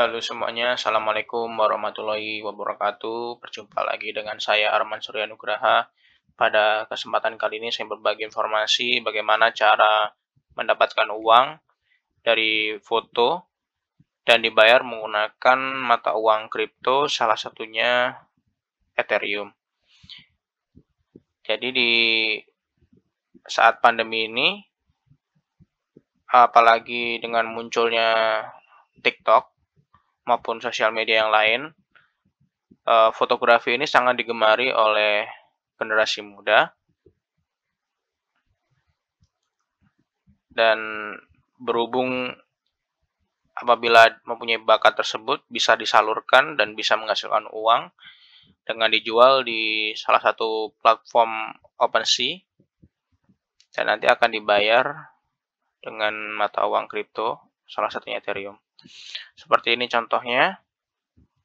Halo semuanya, Assalamualaikum warahmatullahi wabarakatuh. Berjumpa lagi dengan saya Arman Suryanugraha. Pada kesempatan kali ini saya berbagi informasi bagaimana cara mendapatkan uang dari foto dan dibayar menggunakan mata uang kripto, salah satunya Ethereum. Jadi di saat pandemi ini, apalagi dengan munculnya TikTok, maupun sosial media yang lain, eh, fotografi ini sangat digemari oleh generasi muda dan berhubung apabila mempunyai bakat tersebut bisa disalurkan dan bisa menghasilkan uang dengan dijual di salah satu platform OpenSea dan nanti akan dibayar dengan mata uang kripto salah satunya Ethereum. Seperti ini contohnya.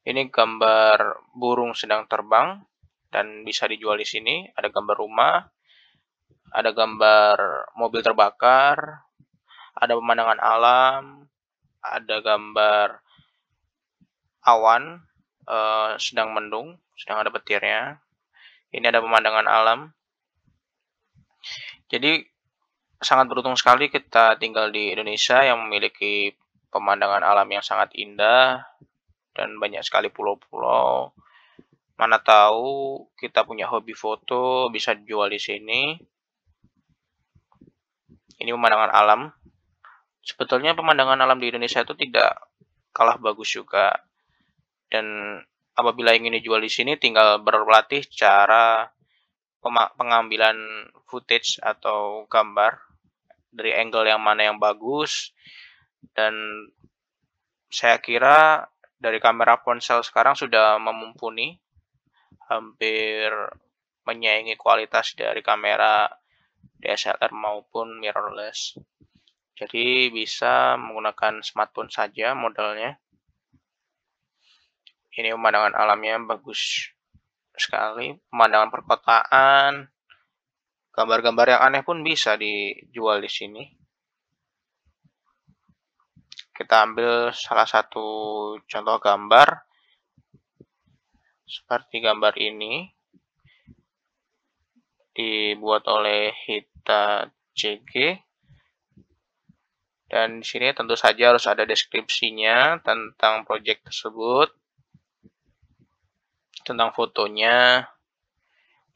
Ini gambar burung sedang terbang dan bisa dijual di sini. Ada gambar rumah, ada gambar mobil terbakar, ada pemandangan alam, ada gambar awan eh, sedang mendung, sedang ada petirnya. Ini ada pemandangan alam. Jadi sangat beruntung sekali kita tinggal di Indonesia yang memiliki pemandangan alam yang sangat indah dan banyak sekali pulau-pulau. Mana tahu kita punya hobi foto bisa dijual di sini. Ini pemandangan alam. Sebetulnya pemandangan alam di Indonesia itu tidak kalah bagus juga. Dan apabila ingin dijual di sini tinggal berlatih cara pengambilan footage atau gambar dari angle yang mana yang bagus dan saya kira dari kamera ponsel sekarang sudah memumpuni hampir menyaingi kualitas dari kamera DSLR maupun mirrorless. Jadi bisa menggunakan smartphone saja modelnya. Ini pemandangan alamnya bagus sekali, pemandangan perkotaan, gambar-gambar yang aneh pun bisa dijual di sini kita ambil salah satu contoh gambar seperti gambar ini dibuat oleh Hita CG dan di sini tentu saja harus ada deskripsinya tentang project tersebut tentang fotonya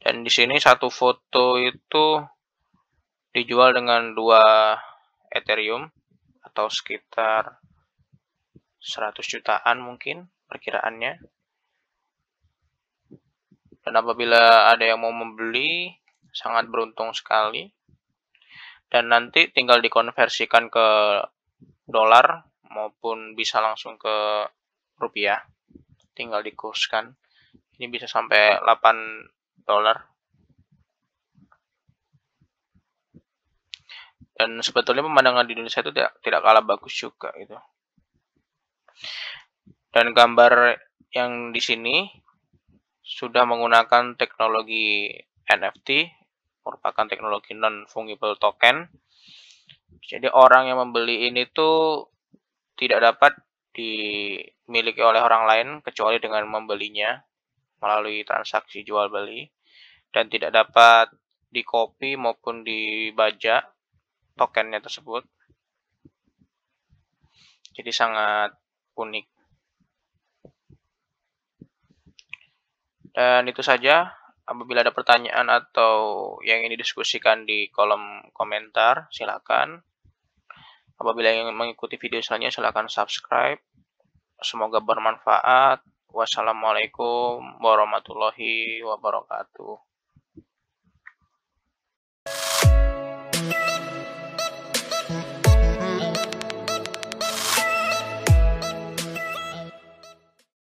dan di sini satu foto itu dijual dengan dua Ethereum atau sekitar 100 jutaan mungkin perkiraannya. Dan apabila ada yang mau membeli, sangat beruntung sekali. Dan nanti tinggal dikonversikan ke dolar maupun bisa langsung ke rupiah. Tinggal dikurskan. Ini bisa sampai 8 dolar dan sebetulnya pemandangan di Indonesia itu tidak tidak kalah bagus juga gitu dan gambar yang di sini sudah menggunakan teknologi NFT merupakan teknologi non fungible token jadi orang yang membeli ini tuh tidak dapat dimiliki oleh orang lain kecuali dengan membelinya melalui transaksi jual beli dan tidak dapat dikopi maupun dibajak tokennya tersebut. Jadi sangat unik. Dan itu saja. Apabila ada pertanyaan atau yang ingin didiskusikan di kolom komentar, silakan. Apabila ingin mengikuti video selanjutnya, silakan subscribe. Semoga bermanfaat. Wassalamualaikum warahmatullahi wabarakatuh.